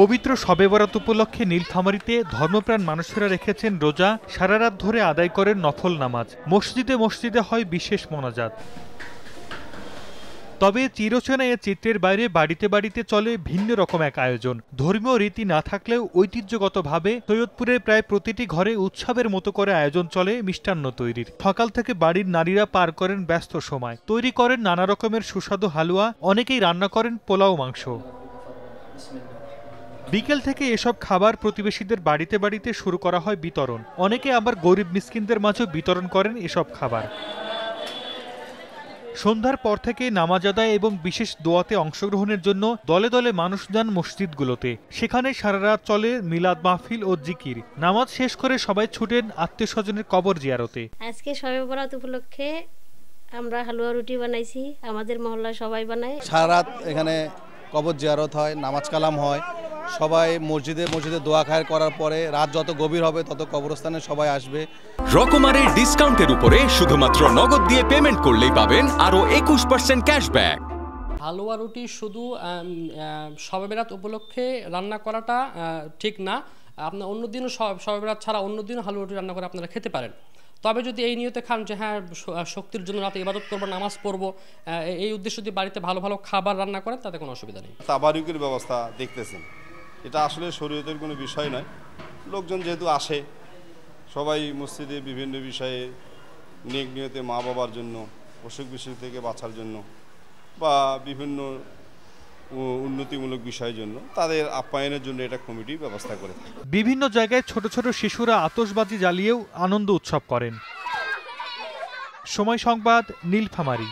পবিত্র সবে বরাত উপলক্ষে নীলফামারিতে ধর্মপ্রাণ মানুষেরা রেখেছেন রোজা সারা রাত ধরে আদায় করেন নফল নামাজ মসজিদে মসজিদে হয় বিশেষ মোনাজাত তবে চিরচেনা এ চিত্রের বাইরে বাড়িতে বাড়িতে চলে ভিন্ন রকম এক আয়োজন ধর্মীয় রীতি না থাকলেও ঐতিহ্যগতভাবে সৈয়দপুরের প্রায় প্রতিটি ঘরে উৎসবের মতো করে আয়োজন চলে মিষ্টান্ন তৈরির সকাল থেকে বাড়ির নারীরা পার করেন ব্যস্ত সময় তৈরি করেন নানা রকমের সুস্বাদু হালুয়া অনেকেই রান্না করেন পোলাও মাংস বিকেল থেকে এসব খাবার প্রতিবেশীদের বাড়িতে বাড়িতে শুরু করা হয় বিতরণ অনেকে আবার গরিব মিসকিনদের মাঝেও বিতরণ করেন এসব খাবার সন্ধ্যার পর থেকে নামাজ আদায় এবং বিশেষ দোয়াতে অংশগ্রহণের জন্য দলে দলে মানুষ যান মসজিদগুলোতে সেখানে সারা রাত চলে মিলাদ মাহফিল ও জিকির নামাজ শেষ করে সবাই ছুটেন আত্মীয় স্বজনের কবর জিয়ারতে আজকে সবে বরাত উপলক্ষে আমরা হালুয়া রুটি বানাইছি আমাদের মহল্লায় সবাই বানায় সারা রাত এখানে কবর জিয়ারত হয় নামাজ কালাম হয় সবাই মসজিদে মসজিদে দোয়া খায় করার পরে রাত যত গভীর হবে তত কবরস্থানে সবাই আসবে রকমারের ডিসকাউন্টের উপরে শুধুমাত্র নগদ দিয়ে পেমেন্ট করলেই পাবেন আরও একুশ পার্সেন্ট ক্যাশব্যাক হালুয়া রুটি শুধু সবে বেরাত উপলক্ষে রান্না করাটা ঠিক না আপনার অন্য দিনও সবেরাত ছাড়া অন্য দিনও হালুয়া রুটি রান্না করে আপনারা খেতে পারেন তবে যদি এই নিয়তে খান যে হ্যাঁ শক্তির জন্য রাতে ইবাদত করবো নামাজ পড়বো এই উদ্দেশ্য যদি বাড়িতে ভালো ভালো খাবার রান্না করেন তাতে কোনো অসুবিধা নেই তাবারুকের ব্যবস্থা দেখতেছেন এটা আসলে শরীয়তের কোনো বিষয় নয় লোকজন যেহেতু আসে সবাই মসজিদে বিভিন্ন বিষয়ে নেক নিয়তে মা বাবার জন্য অসুখ বিসুখ থেকে বাঁচার জন্য বা বিভিন্ন উন্নতিমূলক বিষয়ের জন্য তাদের আপ্যায়নের জন্য এটা কমিটি ব্যবস্থা করে বিভিন্ন জায়গায় ছোট ছোট শিশুরা আতসবাজি জ্বালিয়েও আনন্দ উৎসব করেন সময় সংবাদ নীলফামারী